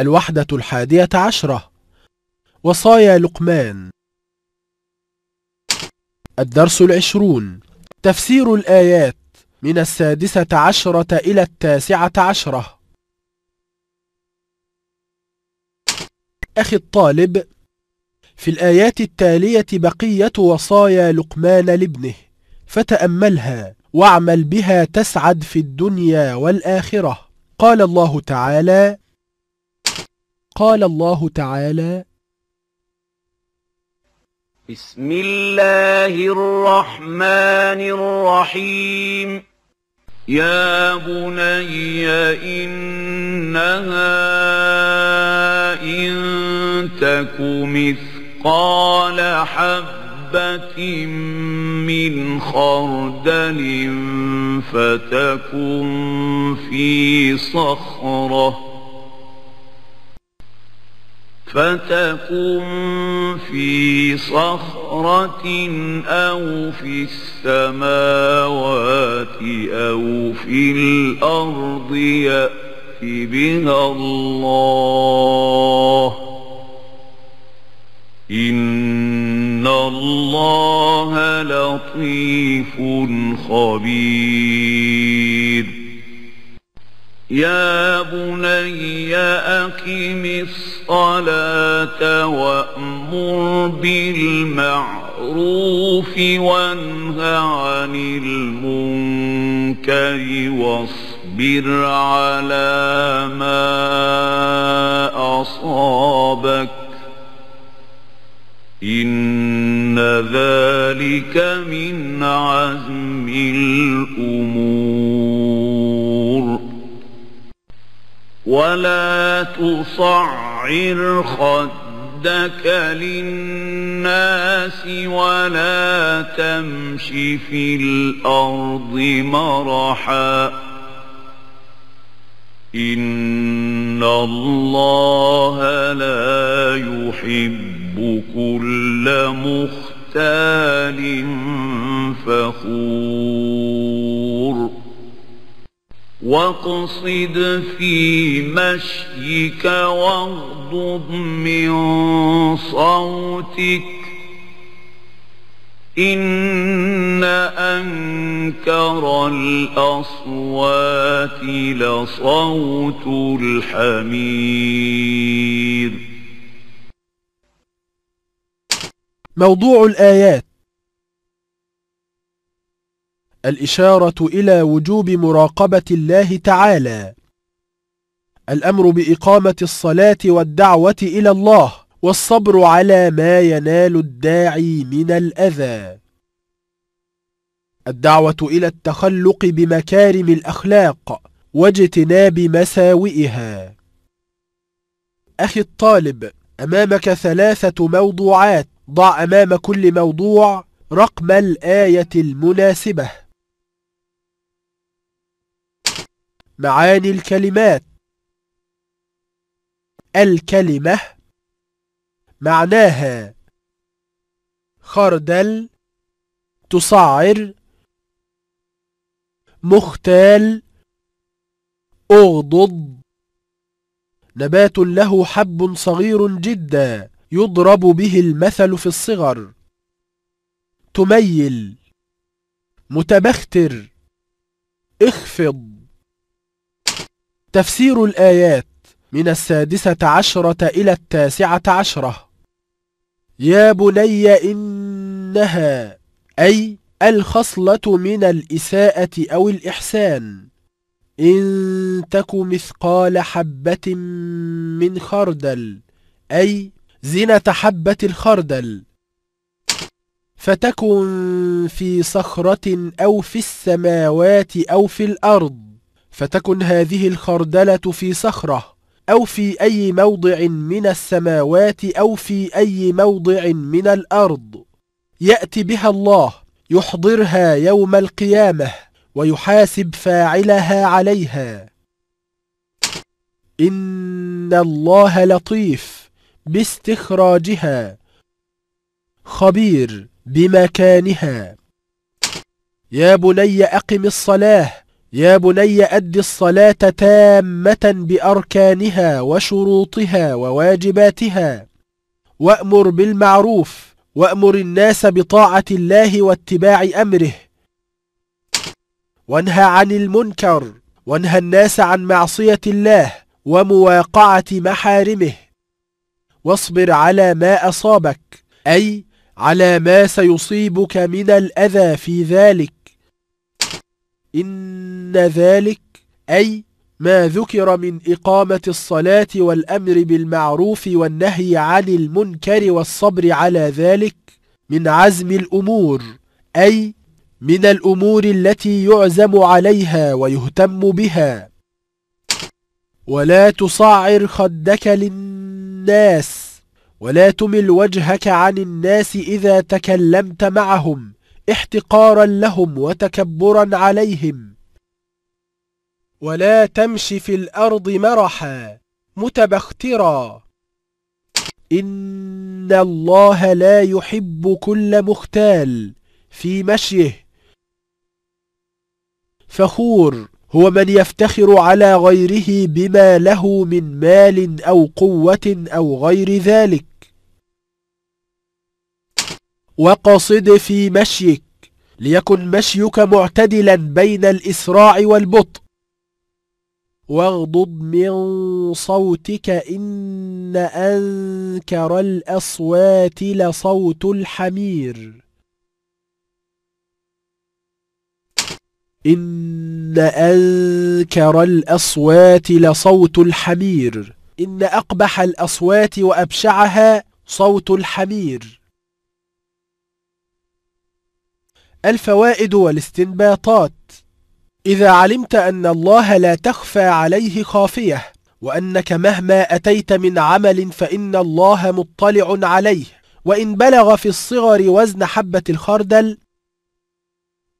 الوحدة الحادية عشرة وصايا لقمان الدرس العشرون تفسير الآيات من السادسة عشرة إلى التاسعة عشرة أخي الطالب في الآيات التالية بقية وصايا لقمان لابنه فتأملها واعمل بها تسعد في الدنيا والآخرة قال الله تعالى قال الله تعالى بسم الله الرحمن الرحيم يا بني إنها إن تك مثقال حبة من خردل فتكن في صخره فتكن في صخرة أو في السماوات أو في الأرض يأت بها الله إن الله لطيف خبير يا بني أقم الصلاة الصلاة وأمر بالمعروف وانه عن المنكر واصبر على ما أصابك إن ذلك من عزم الأمور ولا تصعد وَاصْعِرْ خَدَّكَ لِلنَّاسِ وَلَا تَمْشِ فِي الْأَرْضِ مَرَحًا إِنَّ اللَّهَ لَا يُحِبُّ كُلَّ مُخْتَالٍ فَخُورٍ واقصد في مشيك واغضب من صوتك إن أنكر الأصوات لصوت الحمير موضوع الآيات الإشارة إلى وجوب مراقبة الله تعالى الأمر بإقامة الصلاة والدعوة إلى الله والصبر على ما ينال الداعي من الأذى الدعوة إلى التخلق بمكارم الأخلاق واجتناب مساوئها أخي الطالب أمامك ثلاثة موضوعات ضع أمام كل موضوع رقم الآية المناسبة معاني الكلمات الكلمة معناها خردل تصعر مختال اغضض نبات له حب صغير جدا يضرب به المثل في الصغر تميل متبختر اخفض تفسير الآيات من السادسة عشرة إلى التاسعة عشرة يا بني إنها أي الخصلة من الإساءة أو الإحسان إن تك مثقال حبة من خردل أي زنة حبة الخردل فتكن في صخرة أو في السماوات أو في الأرض فتكن هذه الخردلة في صخرة أو في أي موضع من السماوات أو في أي موضع من الأرض يأتي بها الله يحضرها يوم القيامة ويحاسب فاعلها عليها إن الله لطيف باستخراجها خبير بمكانها يا بني أقم الصلاة يا بني أد الصلاة تامة بأركانها وشروطها وواجباتها وأمر بالمعروف وأمر الناس بطاعة الله واتباع أمره وانهى عن المنكر وانهى الناس عن معصية الله ومواقعة محارمه واصبر على ما أصابك أي على ما سيصيبك من الأذى في ذلك إن ذلك أي ما ذكر من إقامة الصلاة والأمر بالمعروف والنهي عن المنكر والصبر على ذلك من عزم الأمور أي من الأمور التي يعزم عليها ويهتم بها ولا تصعر خدك للناس ولا تمل وجهك عن الناس إذا تكلمت معهم احتقارا لهم وتكبرا عليهم ولا تمش في الأرض مرحا متبخترا إن الله لا يحب كل مختال في مشيه فخور هو من يفتخر على غيره بما له من مال أو قوة أو غير ذلك وقصد في مشيك ليكن مشيك معتدلا بين الإسراع والبطء واغضض من صوتك إن أنكر الأصوات لصوت الحمير إن أنكر الأصوات لصوت الحمير إن أقبح الأصوات وأبشعها صوت الحمير الفوائد والاستنباطات إذا علمت أن الله لا تخفى عليه خافية وأنك مهما أتيت من عمل فإن الله مطلع عليه وإن بلغ في الصغر وزن حبة الخردل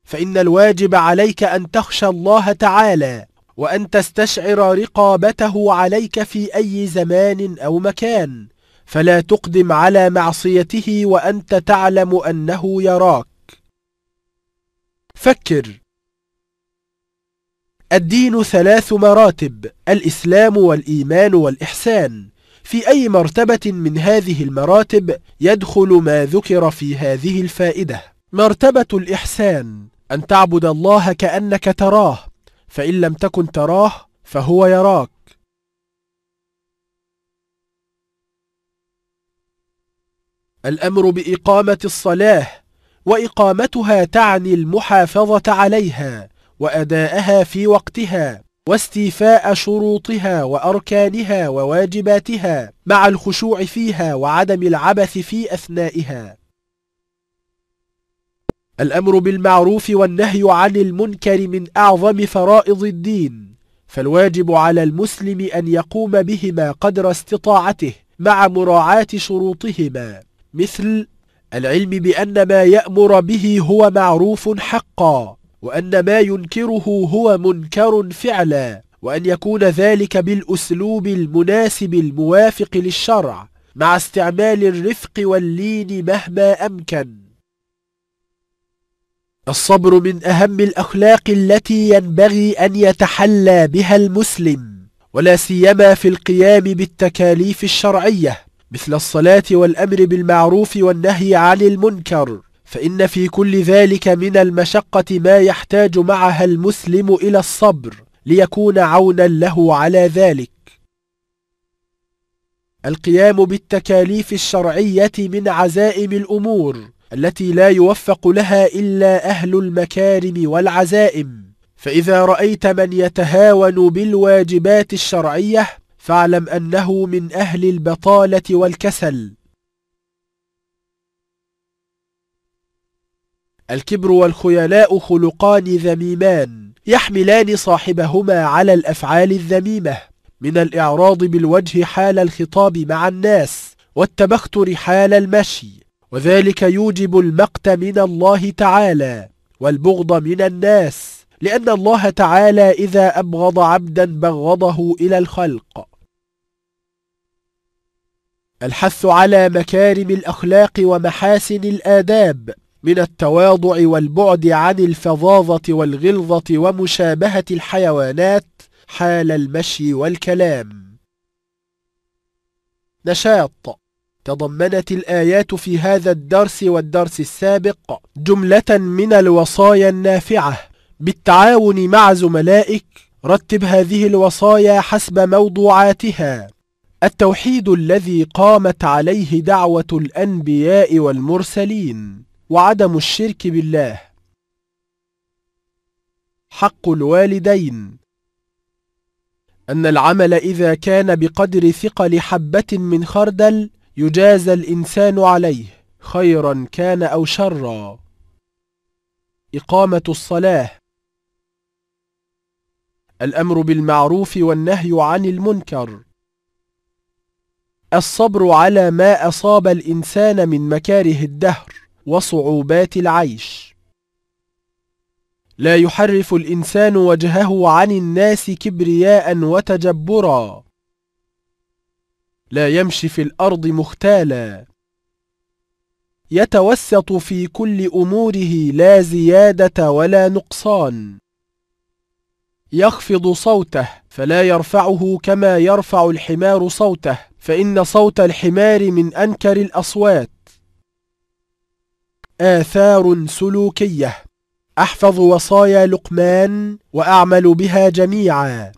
فإن الواجب عليك أن تخشى الله تعالى وأن تستشعر رقابته عليك في أي زمان أو مكان فلا تقدم على معصيته وأنت تعلم أنه يراك فكر الدين ثلاث مراتب الإسلام والإيمان والإحسان في أي مرتبة من هذه المراتب يدخل ما ذكر في هذه الفائدة مرتبة الإحسان أن تعبد الله كأنك تراه فإن لم تكن تراه فهو يراك الأمر بإقامة الصلاة وإقامتها تعني المحافظة عليها وأداءها في وقتها واستيفاء شروطها وأركانها وواجباتها مع الخشوع فيها وعدم العبث في أثنائها الأمر بالمعروف والنهي عن المنكر من أعظم فرائض الدين فالواجب على المسلم أن يقوم بهما قدر استطاعته مع مراعاة شروطهما مثل العلم بأن ما يأمر به هو معروف حقا وأن ما ينكره هو منكر فعلا وأن يكون ذلك بالأسلوب المناسب الموافق للشرع مع استعمال الرفق واللين مهما أمكن الصبر من أهم الأخلاق التي ينبغي أن يتحلى بها المسلم ولا سيما في القيام بالتكاليف الشرعية مثل الصلاة والأمر بالمعروف والنهي عن المنكر فإن في كل ذلك من المشقة ما يحتاج معها المسلم إلى الصبر ليكون عونا له على ذلك القيام بالتكاليف الشرعية من عزائم الأمور التي لا يوفق لها إلا أهل المكارم والعزائم فإذا رأيت من يتهاون بالواجبات الشرعية فاعلم أنه من أهل البطالة والكسل الكبر والخيلاء خلقان ذميمان يحملان صاحبهما على الأفعال الذميمة من الإعراض بالوجه حال الخطاب مع الناس والتبختر حال المشي وذلك يوجب المقت من الله تعالى والبغض من الناس لأن الله تعالى إذا أبغض عبدا بغضه إلى الخلق الحث على مكارم الأخلاق ومحاسن الآداب من التواضع والبعد عن الفظاظة والغلظة ومشابهة الحيوانات حال المشي والكلام نشاط تضمنت الآيات في هذا الدرس والدرس السابق جملة من الوصايا النافعة بالتعاون مع زملائك رتب هذه الوصايا حسب موضوعاتها التوحيد الذي قامت عليه دعوة الأنبياء والمرسلين وعدم الشرك بالله حق الوالدين أن العمل إذا كان بقدر ثقل حبة من خردل يجازى الإنسان عليه خيرا كان أو شرا إقامة الصلاة الأمر بالمعروف والنهي عن المنكر الصبر على ما أصاب الإنسان من مكاره الدهر وصعوبات العيش لا يحرف الإنسان وجهه عن الناس كبرياء وتجبرا لا يمشي في الأرض مختالا يتوسط في كل أموره لا زيادة ولا نقصان يخفض صوته فلا يرفعه كما يرفع الحمار صوته فإن صوت الحمار من أنكر الأصوات آثار سلوكية أحفظ وصايا لقمان وأعمل بها جميعا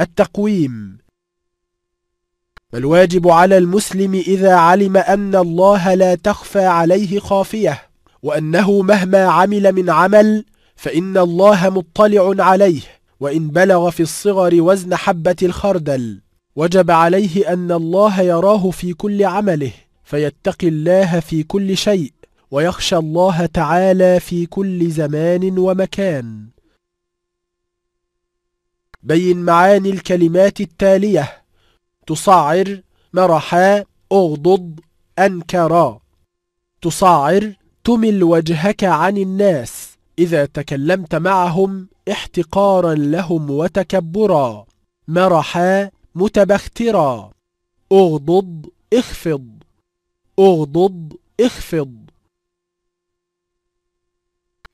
التقويم الواجب على المسلم إذا علم أن الله لا تخفى عليه خافية وأنه مهما عمل من عمل فإن الله مطلع عليه وإن بلغ في الصغر وزن حبة الخردل وجب عليه أن الله يراه في كل عمله فيتقي الله في كل شيء ويخشى الله تعالى في كل زمان ومكان بين معاني الكلمات التالية تصعر مرحا اغضض أنكرا تصعر تمل وجهك عن الناس إذا تكلمت معهم احتقارا لهم وتكبرا مرحا متبخترا اغضض اخفض اغضض اخفض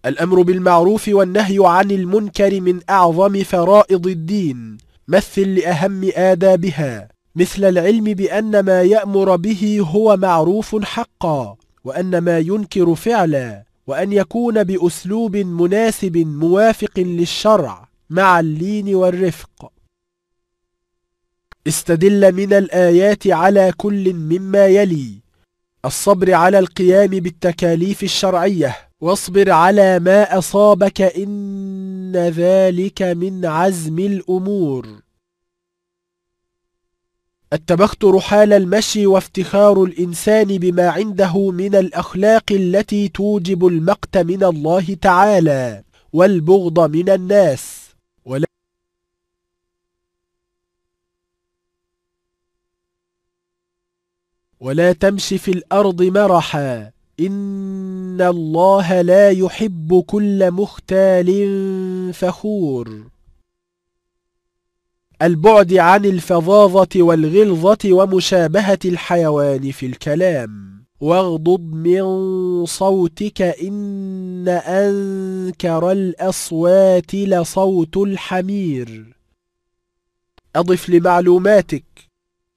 الأمر بالمعروف والنهي عن المنكر من أعظم فرائض الدين مثل لأهم آدابها مثل العلم بأن ما يأمر به هو معروف حقا وأن ما ينكر فعلا وأن يكون بأسلوب مناسب موافق للشرع مع اللين والرفق استدل من الآيات على كل مما يلي الصبر على القيام بالتكاليف الشرعية واصبر على ما أصابك إن ذلك من عزم الأمور التبختر حال المشي وافتخار الإنسان بما عنده من الأخلاق التي توجب المقت من الله تعالى والبغض من الناس ولا ولا تمش في الأرض مرحا إن الله لا يحب كل مختال فخور البعد عن الفظاظة والغلظة ومشابهة الحيوان في الكلام واغضض من صوتك إن أنكر الأصوات لصوت الحمير أضف لمعلوماتك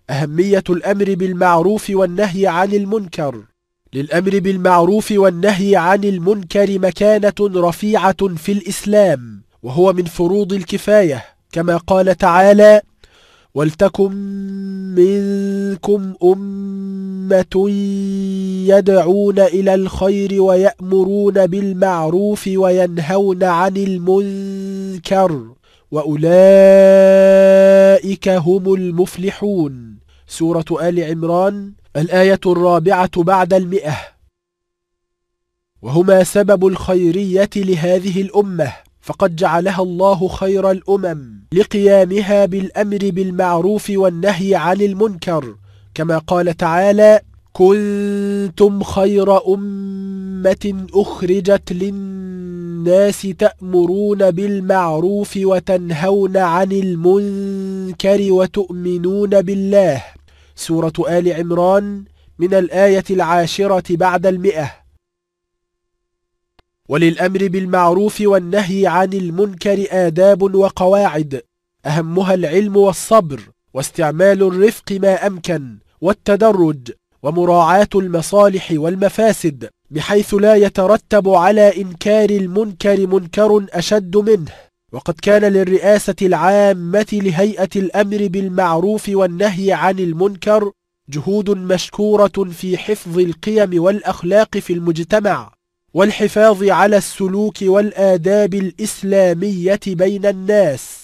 أهمية الأمر بالمعروف والنهي عن المنكر للأمر بالمعروف والنهي عن المنكر مكانة رفيعة في الإسلام وهو من فروض الكفاية كما قال تعالى ولتكن منكم أمة يدعون إلى الخير ويأمرون بالمعروف وينهون عن المنكر وأولئك هم المفلحون سورة آل عمران الآية الرابعة بعد المئة وهما سبب الخيرية لهذه الأمة فقد جعلها الله خير الأمم لقيامها بالأمر بالمعروف والنهي عن المنكر كما قال تعالى كنتم خير أمة أخرجت للناس تأمرون بالمعروف وتنهون عن المنكر وتؤمنون بالله سورة آل عمران من الآية العاشرة بعد المئة وللأمر بالمعروف والنهي عن المنكر آداب وقواعد أهمها العلم والصبر واستعمال الرفق ما أمكن والتدرج ومراعاة المصالح والمفاسد بحيث لا يترتب على إنكار المنكر منكر أشد منه وقد كان للرئاسة العامة لهيئة الأمر بالمعروف والنهي عن المنكر جهود مشكورة في حفظ القيم والأخلاق في المجتمع والحفاظ على السلوك والآداب الإسلامية بين الناس